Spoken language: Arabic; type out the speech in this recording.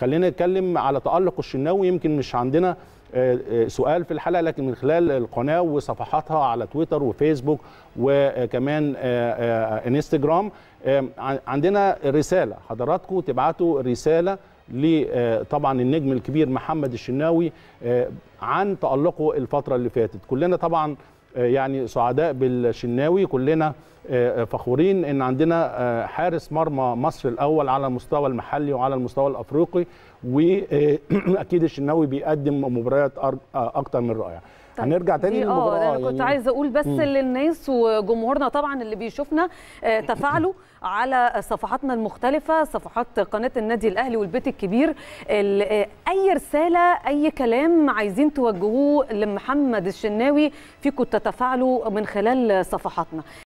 خلينا نتكلم على تالق الشناوي يمكن مش عندنا آه، آه، سؤال في الحلقه لكن من خلال القناه وصفحاتها على تويتر وفيسبوك وكمان آه، انستجرام عندنا رساله حضراتكم تبعتوا رساله لطبعا النجم الكبير محمد الشناوي عن تألقه الفترة اللي فاتت كلنا طبعا آه، يعني سعداء بالشناوي كلنا آه، آه، فخورين ان عندنا حارس مرمى مصر الاول على المستوى المحلي وعلى المستوى الافريقي واكيد الشناوي بيقدم مباريات اكتر من رائعه طيب. هنرجع تاني آه، للمباراه اه انا كنت يعني. عايزه اقول بس مم. للناس وجمهورنا طبعا اللي بيشوفنا آه، تفاعلوا على صفحاتنا المختلفه صفحات قناه النادي الاهلي والبيت الكبير آه، اي رساله اي كلام عايزين توجهوه لمحمد الشناوي فيكم تتفاعلوا من خلال صفحاتنا